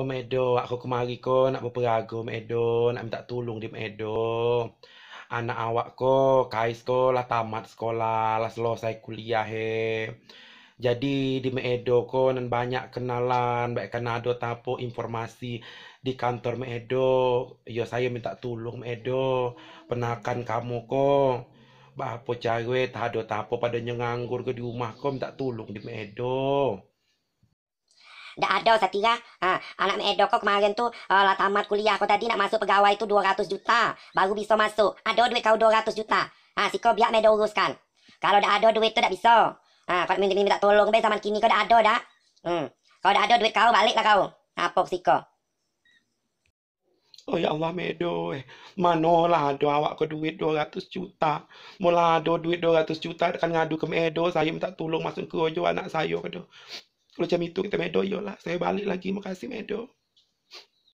Om oh, Edo, aku kemari ko nak berperaga Medo, nak minta tolong di Medo. Anak awak ko, kais ko lah tamat sekolah, lah selesai kuliah he. Jadi di Medo ko nan banyak kenalan, baik kanado tapo informasi di kantor Medo. Yo saya minta tolong Medo, penakan kamu ko. Bapo cawe tak ada tapo pada nganggur ke di rumah ko minta tolong di Medo. Dak ada Satia. Ah, anak kok kemarin tuh uh, eh, lah tamat kuliah. kok tadi nak masuk pegawai itu 200 juta. Baru bisa masuk. Ada duit kau 200 juta. Ah, si kau biar Medo uruskan. Kalau dah ada duit tu dah bisa. Ah, kau minta minta tolong be zaman kini kau dah ada dah. Hmm. Kau dah ada duit kau baliklah kau. Apa si kau? Oh ya Allah Medo eh. Manolah ada awak ke duit 200 juta. Mula ada duit 200 juta kan ngadu ke Medo saya minta tolong masuk ke kerja anak saya kata. Kalau jam itu kita Medo yola. Saya balik lagi. Makasih Medo.